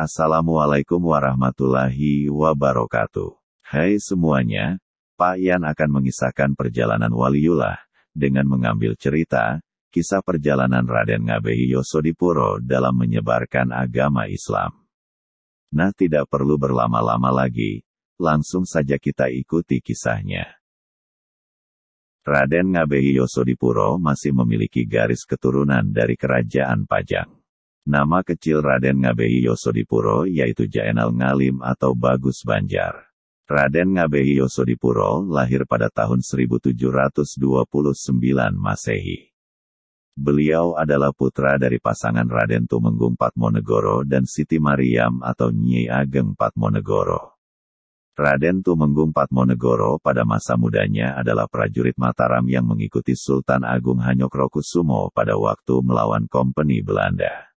Assalamualaikum warahmatullahi wabarakatuh. Hai semuanya, Pak Yan akan mengisahkan perjalanan Waliullah dengan mengambil cerita kisah perjalanan Raden Ngabehi Yosodipuro dalam menyebarkan agama Islam. Nah, tidak perlu berlama-lama lagi, langsung saja kita ikuti kisahnya. Raden Ngabehi Yosodipuro masih memiliki garis keturunan dari kerajaan Pajang. Nama kecil Raden Ngabehi Yosodipuro yaitu Jaenal Ngalim atau Bagus Banjar. Raden Ngabehi Yosodipuro lahir pada tahun 1729 Masehi. Beliau adalah putra dari pasangan Raden Tumenggung Patmonegoro dan Siti Mariam atau Nyi Ageng Patmonegoro. Raden Tumenggung Patmonegoro pada masa mudanya adalah prajurit Mataram yang mengikuti Sultan Agung Hanyokrokusumo pada waktu melawan Kompeni Belanda.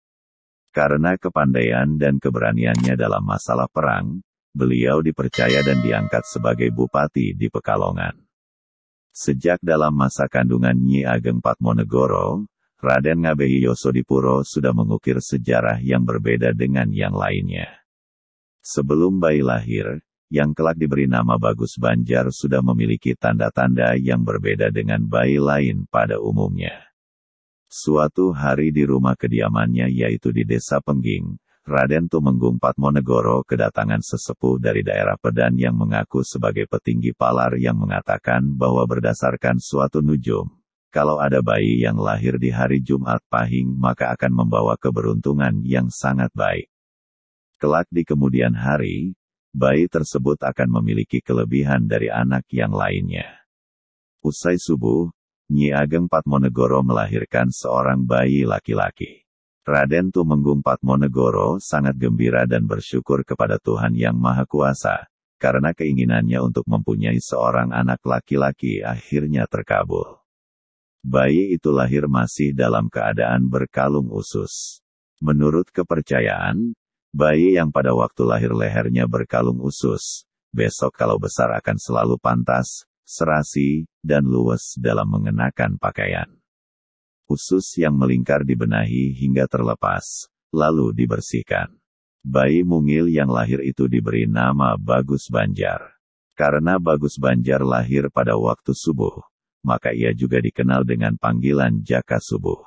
Karena kepandaian dan keberaniannya dalam masalah perang, beliau dipercaya dan diangkat sebagai bupati di Pekalongan. Sejak dalam masa kandungan Nyi Ageng Patmonegoro, Raden Ngabehi Yosodipuro sudah mengukir sejarah yang berbeda dengan yang lainnya. Sebelum bayi lahir, yang kelak diberi nama Bagus Banjar sudah memiliki tanda-tanda yang berbeda dengan bayi lain pada umumnya. Suatu hari di rumah kediamannya yaitu di Desa Pengging, Raden Tumenggung Patmonegoro kedatangan sesepuh dari daerah Pedan yang mengaku sebagai petinggi Palar yang mengatakan bahwa berdasarkan suatu nujum, kalau ada bayi yang lahir di hari Jumat Pahing maka akan membawa keberuntungan yang sangat baik. Kelak di kemudian hari, bayi tersebut akan memiliki kelebihan dari anak yang lainnya. Usai subuh, Nyi Ageng Patmonegoro melahirkan seorang bayi laki-laki. Raden Tumenggung Patmonegoro sangat gembira dan bersyukur kepada Tuhan Yang Maha Kuasa, karena keinginannya untuk mempunyai seorang anak laki-laki akhirnya terkabul. Bayi itu lahir masih dalam keadaan berkalung usus. Menurut kepercayaan, bayi yang pada waktu lahir lehernya berkalung usus, besok kalau besar akan selalu pantas, serasi, dan luwes dalam mengenakan pakaian. Usus yang melingkar dibenahi hingga terlepas, lalu dibersihkan. Bayi mungil yang lahir itu diberi nama Bagus Banjar. Karena Bagus Banjar lahir pada waktu subuh, maka ia juga dikenal dengan panggilan Jaka Subuh.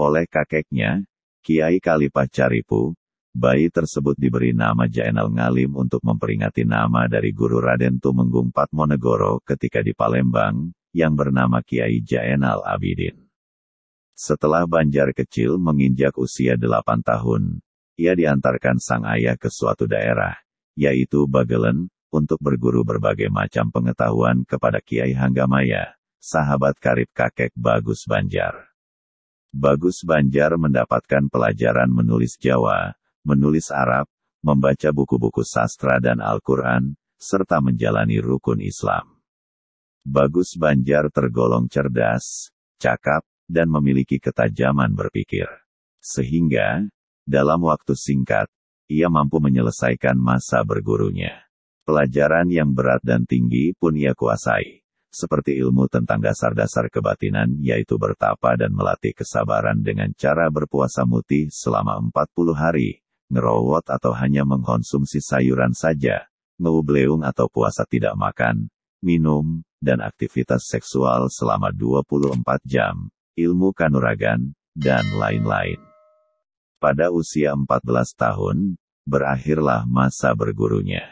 Oleh kakeknya, Kiai Kalipah Caripu, Bayi tersebut diberi nama Jainal Ngalim untuk memperingati nama dari guru Raden Tumenggung Patmonegoro ketika di Palembang, yang bernama Kiai Jainal Abidin. Setelah Banjar kecil menginjak usia 8 tahun, ia diantarkan sang ayah ke suatu daerah, yaitu Bagelen, untuk berguru berbagai macam pengetahuan kepada Kiai Hanggamaya, sahabat karib kakek Bagus Banjar. Bagus Banjar mendapatkan pelajaran menulis Jawa, menulis Arab, membaca buku-buku sastra dan Al-Quran, serta menjalani rukun Islam. Bagus Banjar tergolong cerdas, cakap, dan memiliki ketajaman berpikir. Sehingga, dalam waktu singkat, ia mampu menyelesaikan masa bergurunya. Pelajaran yang berat dan tinggi pun ia kuasai, seperti ilmu tentang dasar-dasar kebatinan yaitu bertapa dan melatih kesabaran dengan cara berpuasa muti selama 40 hari, ngerowot atau hanya mengkonsumsi sayuran saja, ngeubleung atau puasa tidak makan, minum, dan aktivitas seksual selama 24 jam, ilmu kanuragan, dan lain-lain. Pada usia 14 tahun, berakhirlah masa bergurunya.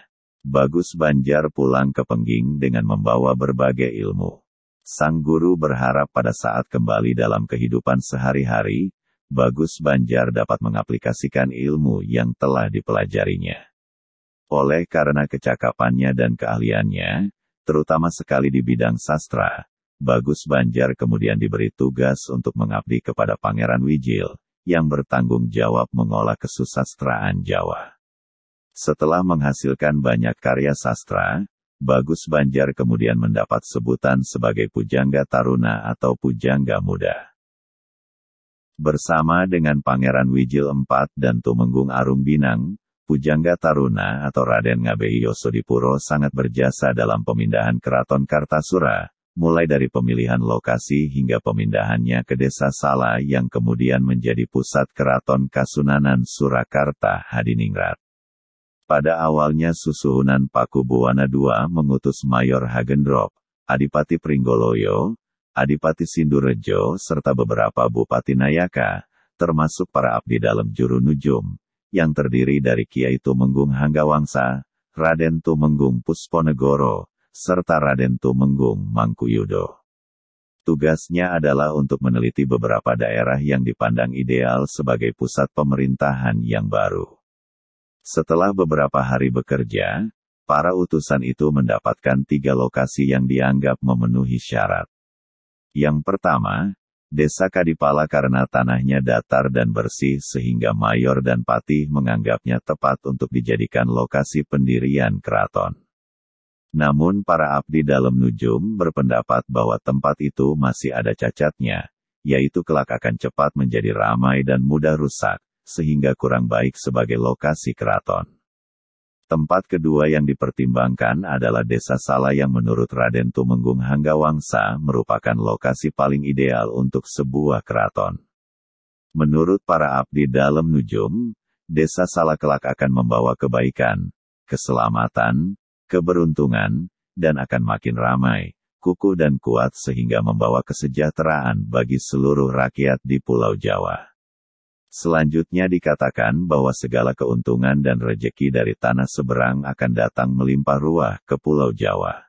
Bagus Banjar pulang ke Pengging dengan membawa berbagai ilmu. Sang guru berharap pada saat kembali dalam kehidupan sehari-hari, Bagus Banjar dapat mengaplikasikan ilmu yang telah dipelajarinya. Oleh karena kecakapannya dan keahliannya, terutama sekali di bidang sastra, Bagus Banjar kemudian diberi tugas untuk mengabdi kepada Pangeran Wijil, yang bertanggung jawab mengolah kesusastraan Jawa. Setelah menghasilkan banyak karya sastra, Bagus Banjar kemudian mendapat sebutan sebagai Pujangga Taruna atau Pujangga Muda. Bersama dengan Pangeran Wijil IV dan Tumenggung Arum Binang, Pujangga Taruna atau Raden Ngabei Yosodipuro sangat berjasa dalam pemindahan Keraton Kartasura, mulai dari pemilihan lokasi hingga pemindahannya ke Desa Sala yang kemudian menjadi pusat Keraton Kasunanan Surakarta Hadiningrat. Pada awalnya Susuhunan Paku Buwana II mengutus Mayor Hagendrop, Adipati Pringgoloyo, Adipati Sindurejo serta beberapa Bupati Nayaka, termasuk para abdi dalam juru nujum, yang terdiri dari Kiai Tumenggung Hanggawangsa, Raden Tumenggung Pusponegoro, serta Raden Tumenggung Mangkuyudo. Tugasnya adalah untuk meneliti beberapa daerah yang dipandang ideal sebagai pusat pemerintahan yang baru. Setelah beberapa hari bekerja, para utusan itu mendapatkan tiga lokasi yang dianggap memenuhi syarat. Yang pertama, Desa Kadipala karena tanahnya datar dan bersih sehingga Mayor dan Patih menganggapnya tepat untuk dijadikan lokasi pendirian keraton. Namun para abdi dalam Nujum berpendapat bahwa tempat itu masih ada cacatnya, yaitu kelak akan cepat menjadi ramai dan mudah rusak, sehingga kurang baik sebagai lokasi keraton. Tempat kedua yang dipertimbangkan adalah Desa Salah yang menurut Raden Tumenggung Hanggawangsa merupakan lokasi paling ideal untuk sebuah keraton. Menurut para abdi dalam Nujum, Desa Salah kelak akan membawa kebaikan, keselamatan, keberuntungan, dan akan makin ramai, kukuh dan kuat sehingga membawa kesejahteraan bagi seluruh rakyat di Pulau Jawa. Selanjutnya dikatakan bahwa segala keuntungan dan rejeki dari tanah seberang akan datang melimpah ruah ke Pulau Jawa.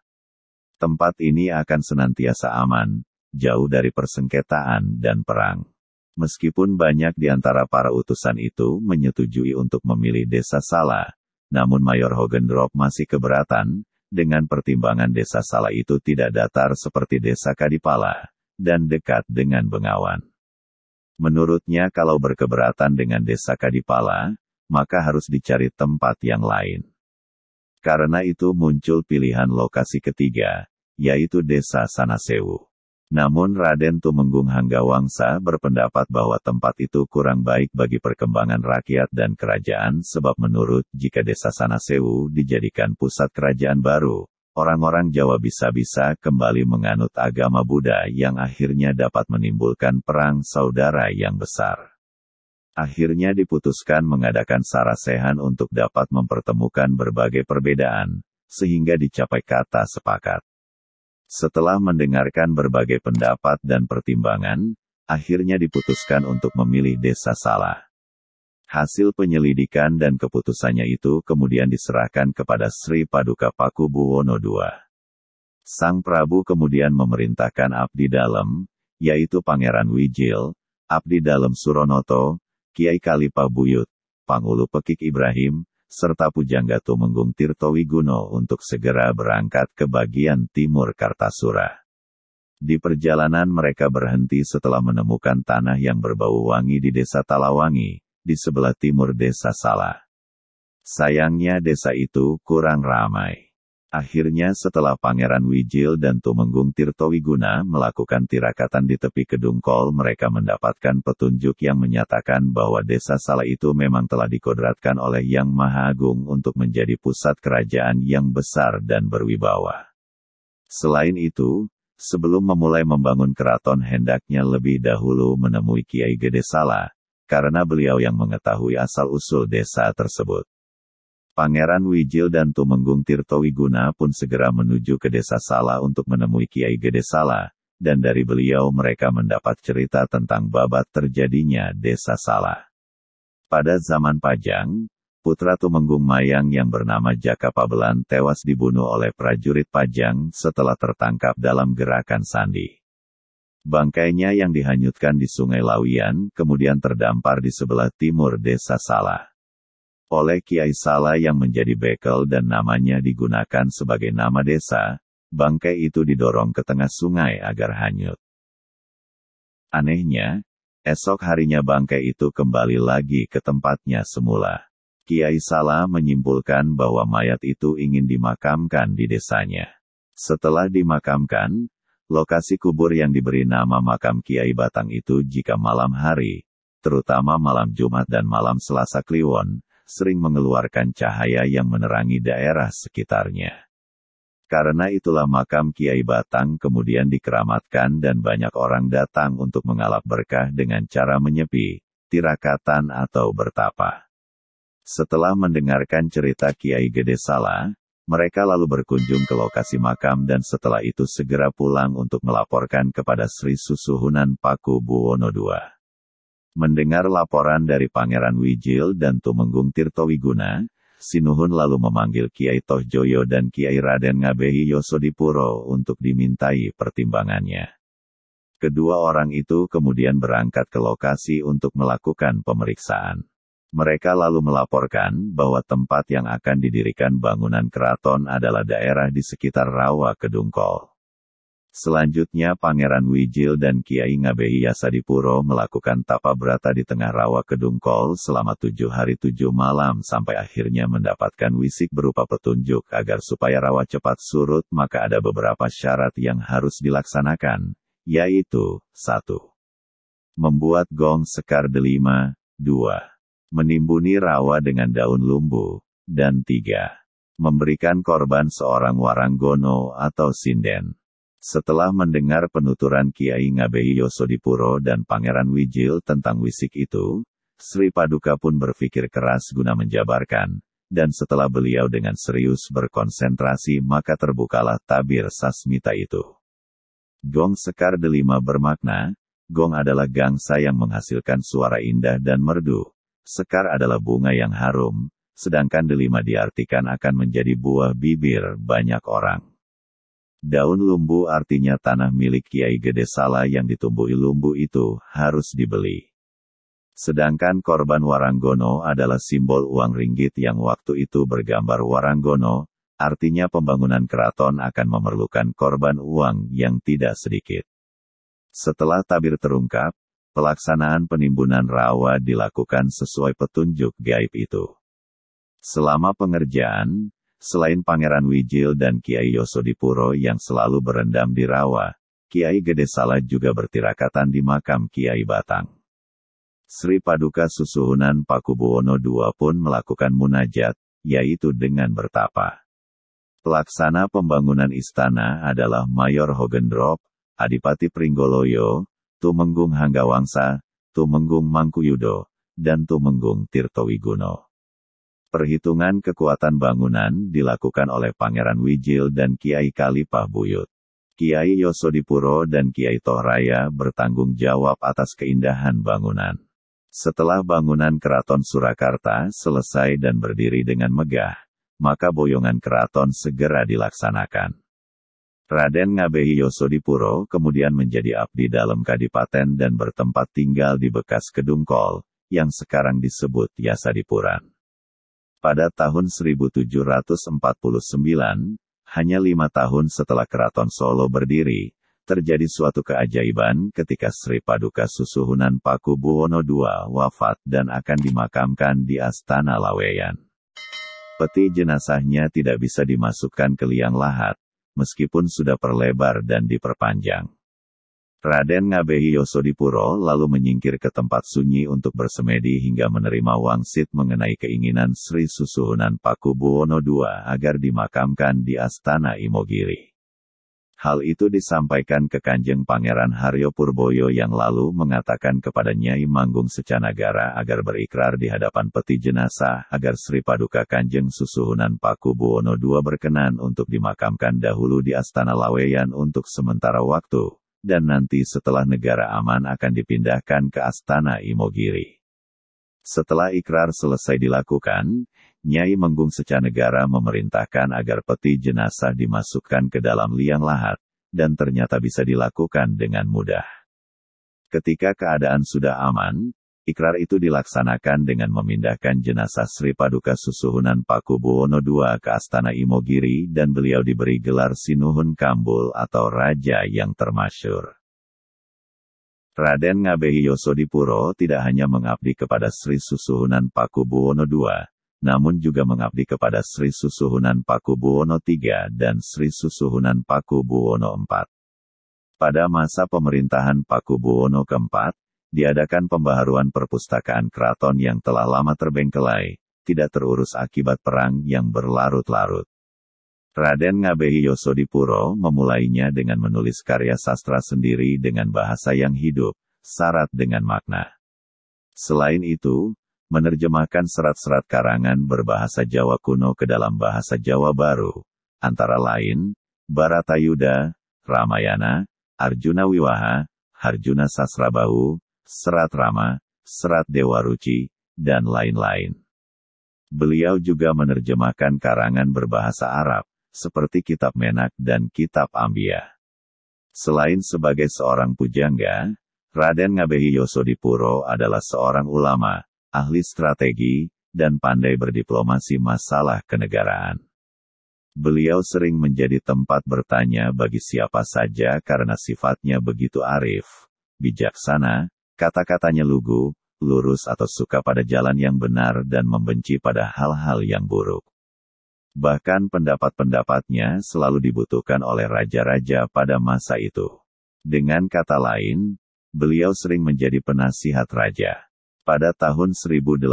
Tempat ini akan senantiasa aman, jauh dari persengketaan dan perang. Meskipun banyak di antara para utusan itu menyetujui untuk memilih desa Sala, namun Mayor Hogendrop masih keberatan, dengan pertimbangan desa Sala itu tidak datar seperti desa Kadipala, dan dekat dengan Bengawan. Menurutnya kalau berkeberatan dengan desa Kadipala, maka harus dicari tempat yang lain. Karena itu muncul pilihan lokasi ketiga, yaitu desa Sanasewu. Namun Raden Tumenggung Hanggawangsa berpendapat bahwa tempat itu kurang baik bagi perkembangan rakyat dan kerajaan sebab menurut jika desa Sanasewu dijadikan pusat kerajaan baru, Orang-orang Jawa bisa-bisa kembali menganut agama Buddha yang akhirnya dapat menimbulkan perang saudara yang besar. Akhirnya diputuskan mengadakan sarasehan untuk dapat mempertemukan berbagai perbedaan, sehingga dicapai kata sepakat. Setelah mendengarkan berbagai pendapat dan pertimbangan, akhirnya diputuskan untuk memilih desa salah. Hasil penyelidikan dan keputusannya itu kemudian diserahkan kepada Sri Paduka Paku Buwono II. Sang Prabu kemudian memerintahkan Abdi Dalem, yaitu Pangeran Wijil, Abdi Dalem Suronoto, Kiai Kalipa Buyut, Pangulu Pekik Ibrahim, serta Pujangga Tumenggung Tirto Wiguno untuk segera berangkat ke bagian timur Kartasura. Di perjalanan mereka berhenti setelah menemukan tanah yang berbau wangi di desa Talawangi, di sebelah timur desa Salah. Sayangnya desa itu kurang ramai. Akhirnya setelah Pangeran Wijil dan Tumenggung Tirtowiguna melakukan tirakatan di tepi Kedung mereka mendapatkan petunjuk yang menyatakan bahwa desa Salah itu memang telah dikodratkan oleh Yang Maha Agung untuk menjadi pusat kerajaan yang besar dan berwibawa. Selain itu, sebelum memulai membangun keraton hendaknya lebih dahulu menemui Kiai Gede Sala, karena beliau yang mengetahui asal-usul desa tersebut. Pangeran Wijil dan Tumenggung Tirtowiguna pun segera menuju ke desa Sala untuk menemui Kiai Gede Sala, dan dari beliau mereka mendapat cerita tentang babat terjadinya desa Sala. Pada zaman Pajang, putra Tumenggung Mayang yang bernama Jaka Pabelan tewas dibunuh oleh prajurit Pajang setelah tertangkap dalam gerakan sandi. Bangkainya yang dihanyutkan di Sungai Lawian, kemudian terdampar di sebelah timur desa Salah. Oleh Kiai Salah yang menjadi bekel dan namanya digunakan sebagai nama desa, bangkai itu didorong ke tengah sungai agar hanyut. Anehnya, esok harinya bangkai itu kembali lagi ke tempatnya semula. Kiai Salah menyimpulkan bahwa mayat itu ingin dimakamkan di desanya. Setelah dimakamkan, Lokasi kubur yang diberi nama makam Kiai Batang itu jika malam hari, terutama malam Jumat dan malam Selasa Kliwon, sering mengeluarkan cahaya yang menerangi daerah sekitarnya. Karena itulah makam Kiai Batang kemudian dikeramatkan dan banyak orang datang untuk mengalap berkah dengan cara menyepi, tirakatan atau bertapa. Setelah mendengarkan cerita Kiai Gede Salah, mereka lalu berkunjung ke lokasi makam dan setelah itu segera pulang untuk melaporkan kepada Sri Susuhunan Paku Buwono II. Mendengar laporan dari Pangeran Wijil dan Tumenggung Tirtowiguna, Sinuhun lalu memanggil Kiai Tohjoyo dan Kiai Raden Ngabehi Yosodipuro untuk dimintai pertimbangannya. Kedua orang itu kemudian berangkat ke lokasi untuk melakukan pemeriksaan. Mereka lalu melaporkan bahwa tempat yang akan didirikan bangunan keraton adalah daerah di sekitar Rawa Kedungkol. Selanjutnya Pangeran Wijil dan Kiai Ngabehi Yasadipuro melakukan tapa berata di tengah Rawa Kedungkol selama tujuh hari tujuh malam sampai akhirnya mendapatkan wisik berupa petunjuk agar supaya rawa cepat surut maka ada beberapa syarat yang harus dilaksanakan, yaitu, 1. Membuat gong sekar delima, 2 menimbuni rawa dengan daun lumbu, dan tiga, memberikan korban seorang waranggono atau sinden. Setelah mendengar penuturan Kiai Ngabehi Yosodipuro dan Pangeran Wijil tentang wisik itu, Sri Paduka pun berpikir keras guna menjabarkan, dan setelah beliau dengan serius berkonsentrasi maka terbukalah tabir sasmita itu. Gong Sekar Delima bermakna, gong adalah gangsa yang menghasilkan suara indah dan merdu, Sekar adalah bunga yang harum, sedangkan delima diartikan akan menjadi buah bibir banyak orang. Daun lumbu artinya tanah milik Kiai Gede Sala yang ditumbuhi lumbu itu harus dibeli. Sedangkan korban Waranggono adalah simbol uang ringgit yang waktu itu bergambar Waranggono, artinya pembangunan keraton akan memerlukan korban uang yang tidak sedikit. Setelah tabir terungkap, Pelaksanaan penimbunan rawa dilakukan sesuai petunjuk gaib itu. Selama pengerjaan, selain Pangeran Wijil dan Kiai Yosodipuro yang selalu berendam di rawa, Kiai Gede Salah juga bertirakatan di makam Kiai Batang. Sri Paduka Susuhunan Pakubuwono II pun melakukan munajat, yaitu dengan bertapa. Pelaksana pembangunan istana adalah Mayor Hogendrop, Adipati Pringgoloyo, Tumenggung Hanggawangsa, Tumenggung Mangkuyudo, dan Tumenggung Tirtowiguno. Perhitungan kekuatan bangunan dilakukan oleh Pangeran Wijil dan Kiai Kalipah Buyut. Kiai Yosodipuro dan Kiai Tohraya bertanggung jawab atas keindahan bangunan. Setelah bangunan keraton Surakarta selesai dan berdiri dengan megah, maka boyongan keraton segera dilaksanakan. Raden Ngabehi Yosodipuro kemudian menjadi abdi dalam Kadipaten dan bertempat tinggal di bekas kol yang sekarang disebut Yasadipuran. Pada tahun 1749, hanya lima tahun setelah Keraton Solo berdiri, terjadi suatu keajaiban ketika Sri Paduka Susuhunan Paku Buwono II wafat dan akan dimakamkan di Astana Laweyan. Peti jenazahnya tidak bisa dimasukkan ke liang lahat, meskipun sudah perlebar dan diperpanjang. Raden Ngabehi Yosodipuro lalu menyingkir ke tempat sunyi untuk bersemedi hingga menerima wangsit mengenai keinginan Sri Susuhunan Pakubuwono II agar dimakamkan di Astana Imogiri. Hal itu disampaikan ke Kanjeng Pangeran Haryo Purboyo yang lalu mengatakan kepada Nyai Manggung Secanagara agar berikrar di hadapan peti jenazah agar Sri Paduka Kanjeng Susuhunan Paku Buwono II berkenan untuk dimakamkan dahulu di Astana Laweyan untuk sementara waktu, dan nanti setelah negara aman akan dipindahkan ke Astana Imogiri. Setelah ikrar selesai dilakukan, Nyai Menggung Secanegara memerintahkan agar peti jenazah dimasukkan ke dalam liang lahat, dan ternyata bisa dilakukan dengan mudah. Ketika keadaan sudah aman, ikrar itu dilaksanakan dengan memindahkan jenazah Sri Paduka Susuhunan Paku Buwono II ke Astana Imogiri dan beliau diberi gelar Sinuhun Kambul atau Raja yang termasyur. Raden Ngabehi Yosodipuro tidak hanya mengabdi kepada Sri Susuhunan Paku Buwono II, namun juga mengabdi kepada Sri Susuhunan Paku Buwono III dan Sri Susuhunan Paku Buwono IV. Pada masa pemerintahan Paku Buwono IV, diadakan pembaharuan perpustakaan keraton yang telah lama terbengkelai, tidak terurus akibat perang yang berlarut-larut. Raden Ngabehi Yosodipuro memulainya dengan menulis karya sastra sendiri dengan bahasa yang hidup, syarat dengan makna. Selain itu, menerjemahkan serat-serat karangan berbahasa Jawa kuno ke dalam bahasa Jawa baru, antara lain, Baratayuda, Ramayana, Arjuna Wiwaha, Harjuna Sasrabahu, Serat Rama, Serat Dewa Ruci, dan lain-lain. Beliau juga menerjemahkan karangan berbahasa Arab, seperti Kitab Menak dan Kitab Ambia. Selain sebagai seorang pujangga, Raden Ngabehi Yosodipuro adalah seorang ulama, ahli strategi, dan pandai berdiplomasi masalah kenegaraan. Beliau sering menjadi tempat bertanya bagi siapa saja karena sifatnya begitu arif, bijaksana, kata-katanya lugu, lurus atau suka pada jalan yang benar dan membenci pada hal-hal yang buruk. Bahkan pendapat-pendapatnya selalu dibutuhkan oleh raja-raja pada masa itu. Dengan kata lain, beliau sering menjadi penasihat raja. Pada tahun 1802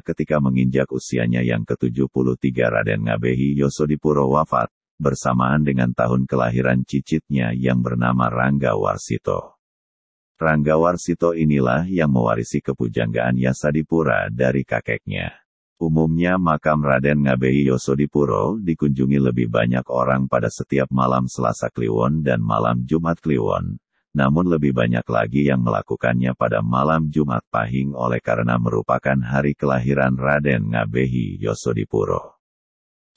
ketika menginjak usianya yang ke-73 Raden Ngabehi Yosodipuro wafat, bersamaan dengan tahun kelahiran cicitnya yang bernama Rangga Warsito. Rangga Warsito inilah yang mewarisi kepujanggaan Yasadipura dari kakeknya. Umumnya makam Raden Ngabehi Yosodipuro dikunjungi lebih banyak orang pada setiap malam Selasa Kliwon dan malam Jumat Kliwon, namun lebih banyak lagi yang melakukannya pada malam Jumat Pahing oleh karena merupakan hari kelahiran Raden Ngabehi Yosodipuro.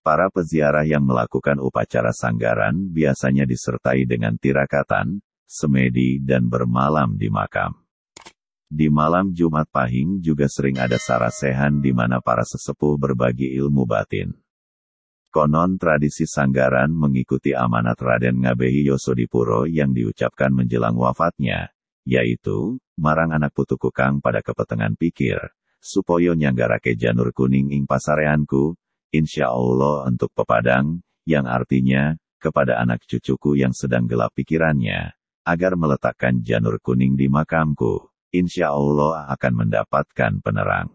Para peziarah yang melakukan upacara sanggaran biasanya disertai dengan tirakatan, semedi dan bermalam di makam. Di malam Jumat Pahing juga sering ada sarasehan di mana para sesepuh berbagi ilmu batin. Konon tradisi Sanggaran mengikuti amanat Raden Ngabehi Yosodipuro yang diucapkan menjelang wafatnya, yaitu, marang anak putu kukang pada kepetengan pikir, supoyo nyanggarake janur kuning ing pasareanku, insya Allah untuk pepadang, yang artinya, kepada anak cucuku yang sedang gelap pikirannya, agar meletakkan janur kuning di makamku, insya Allah akan mendapatkan penerang.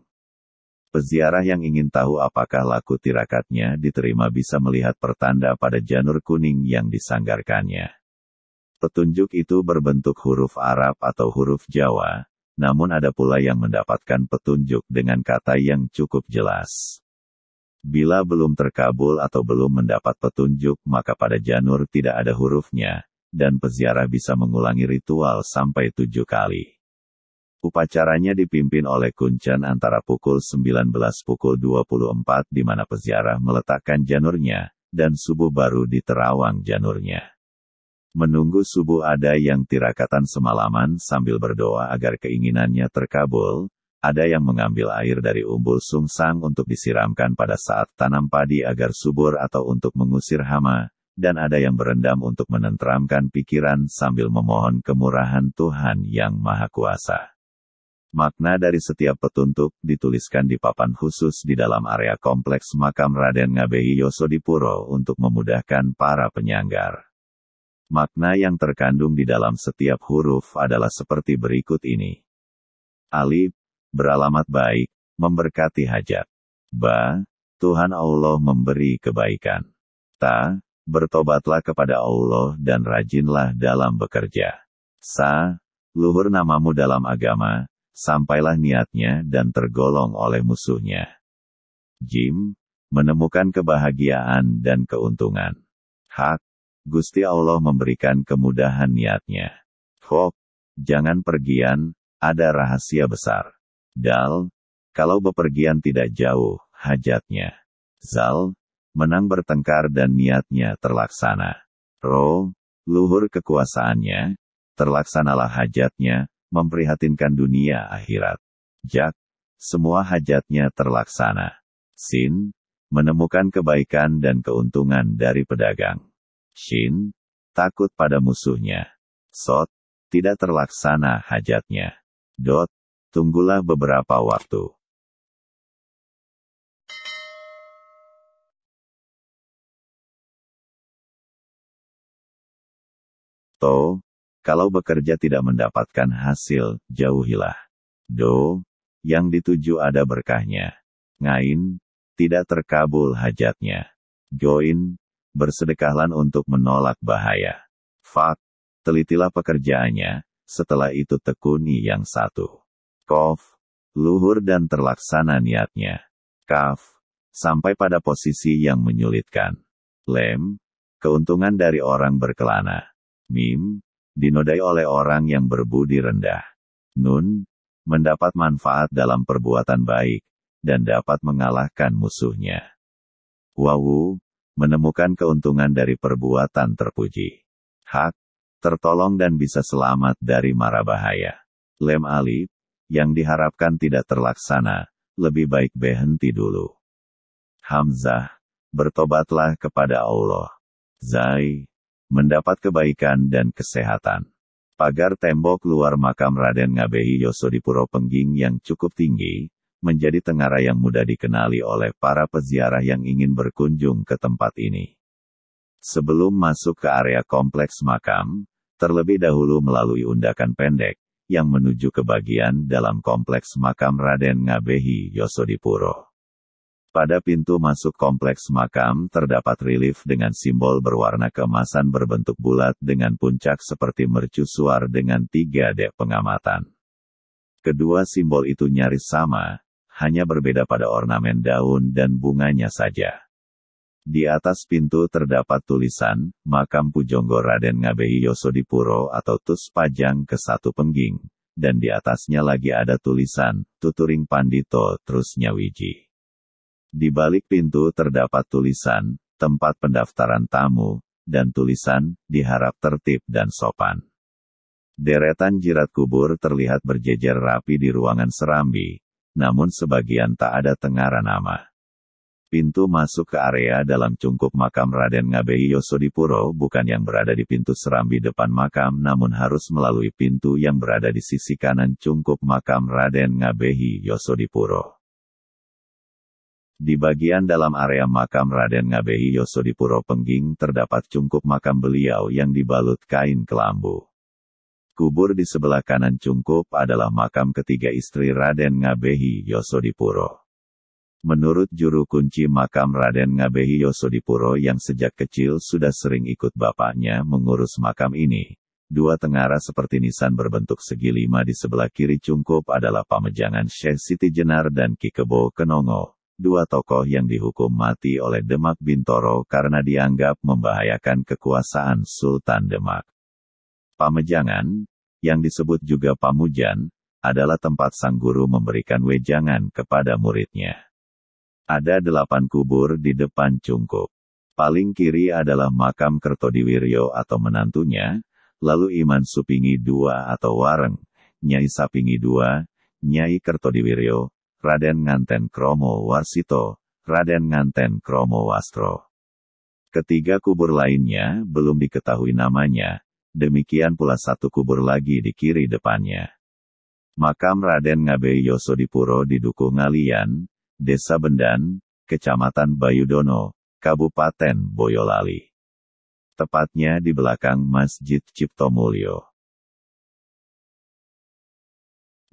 Peziarah yang ingin tahu apakah laku tirakatnya diterima bisa melihat pertanda pada janur kuning yang disanggarkannya. Petunjuk itu berbentuk huruf Arab atau huruf Jawa, namun ada pula yang mendapatkan petunjuk dengan kata yang cukup jelas. Bila belum terkabul atau belum mendapat petunjuk, maka pada janur tidak ada hurufnya, dan peziarah bisa mengulangi ritual sampai tujuh kali. Upacaranya dipimpin oleh Kuncen antara pukul 19 pukul 24 di mana peziarah meletakkan janurnya, dan subuh baru diterawang janurnya. Menunggu subuh ada yang tirakatan semalaman sambil berdoa agar keinginannya terkabul, ada yang mengambil air dari umbul sungsang untuk disiramkan pada saat tanam padi agar subur atau untuk mengusir hama, dan ada yang berendam untuk menenteramkan pikiran sambil memohon kemurahan Tuhan Yang Maha Kuasa. Makna dari setiap petunjuk dituliskan di papan khusus di dalam area kompleks makam Raden Ngabehi Yosodipuro untuk memudahkan para penyanggar. Makna yang terkandung di dalam setiap huruf adalah seperti berikut ini. Alif, beralamat baik, memberkati hajat. Ba, Tuhan Allah memberi kebaikan. Ta, bertobatlah kepada Allah dan rajinlah dalam bekerja. Sa, luhur namamu dalam agama, sampailah niatnya dan tergolong oleh musuhnya. Jim, menemukan kebahagiaan dan keuntungan. Hak, Gusti Allah memberikan kemudahan niatnya. Hok, jangan pergian, ada rahasia besar. Dal, kalau bepergian tidak jauh, hajatnya. Zal, menang bertengkar dan niatnya terlaksana. Ro, luhur kekuasaannya, terlaksanalah hajatnya, memprihatinkan dunia akhirat. Jak, semua hajatnya terlaksana. Sin, menemukan kebaikan dan keuntungan dari pedagang. Shin, takut pada musuhnya. Sot, tidak terlaksana hajatnya. Dot, tunggulah beberapa waktu. To, kalau bekerja tidak mendapatkan hasil, jauhilah. Do, yang dituju ada berkahnya. Ngain, tidak terkabul hajatnya. Join, bersedekahlan untuk menolak bahaya. Fak, telitilah pekerjaannya, setelah itu tekuni yang satu. Kof, luhur dan terlaksana niatnya. Kaf, sampai pada posisi yang menyulitkan. Lem, keuntungan dari orang berkelana. Mim, dinodai oleh orang yang berbudi rendah. Nun, mendapat manfaat dalam perbuatan baik, dan dapat mengalahkan musuhnya. Wawu, menemukan keuntungan dari perbuatan terpuji. Hak, tertolong dan bisa selamat dari mara bahaya. Lem alif, yang diharapkan tidak terlaksana, lebih baik berhenti dulu. Hamzah, bertobatlah kepada Allah. Zai, mendapat kebaikan dan kesehatan. Pagar tembok luar makam Raden Ngabehi Yosodipuro Pengging yang cukup tinggi, menjadi tengara yang mudah dikenali oleh para peziarah yang ingin berkunjung ke tempat ini. Sebelum masuk ke area kompleks makam, terlebih dahulu melalui undakan pendek, yang menuju ke bagian dalam kompleks makam Raden Ngabehi Yosodipuro. Pada pintu masuk kompleks makam terdapat relief dengan simbol berwarna kemasan berbentuk bulat dengan puncak seperti mercusuar dengan tiga dek pengamatan. Kedua simbol itu nyaris sama, hanya berbeda pada ornamen daun dan bunganya saja. Di atas pintu terdapat tulisan, Makam Pujonggo Raden Ngabehi Yosodipuro atau Tus Pajang ke satu pengging, dan di atasnya lagi ada tulisan, Tuturing Pandito terusnya Wiji. Di balik pintu terdapat tulisan, tempat pendaftaran tamu, dan tulisan, diharap tertib dan sopan. Deretan jirat kubur terlihat berjejer rapi di ruangan serambi, namun sebagian tak ada tengara nama. Pintu masuk ke area dalam cungkup makam Raden Ngabei Yosodipuro bukan yang berada di pintu serambi depan makam namun harus melalui pintu yang berada di sisi kanan cungkup makam Raden Ngabei Yosodipuro. Di bagian dalam area makam Raden Ngabehi Yosodipuro Pengging terdapat cungkup makam beliau yang dibalut kain kelambu. Kubur di sebelah kanan cungkup adalah makam ketiga istri Raden Ngabehi Yosodipuro. Menurut juru kunci makam Raden Ngabehi Yosodipuro yang sejak kecil sudah sering ikut bapaknya mengurus makam ini, dua tengara seperti nisan berbentuk segi lima di sebelah kiri cungkup adalah pamejangan Syekh Siti Jenar dan Kikebo Kenongo dua tokoh yang dihukum mati oleh Demak Bintoro karena dianggap membahayakan kekuasaan Sultan Demak. Pamejangan, yang disebut juga Pamujan, adalah tempat sang guru memberikan wejangan kepada muridnya. Ada delapan kubur di depan cungkup. Paling kiri adalah makam Kertodiwiryo atau menantunya, lalu Iman Supingi II atau Wareng, Nyai Sapingi II, Nyai Kertodiwiryo, Raden Nganten Kromo Warsito, Raden Nganten Kromo Wastro. Ketiga kubur lainnya belum diketahui namanya, demikian pula satu kubur lagi di kiri depannya. Makam Raden Ngabe Yosodipuro di Dukuh Ngalian, Desa Bendan, Kecamatan Bayudono, Kabupaten Boyolali. Tepatnya di belakang Masjid Cipto Mulyo.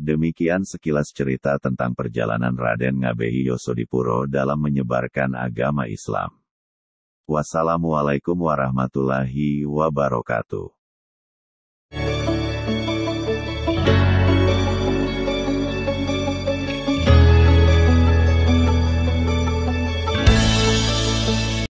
Demikian sekilas cerita tentang perjalanan Raden Ngabehi Yosodipuro dalam menyebarkan agama Islam. Wassalamualaikum warahmatullahi wabarakatuh.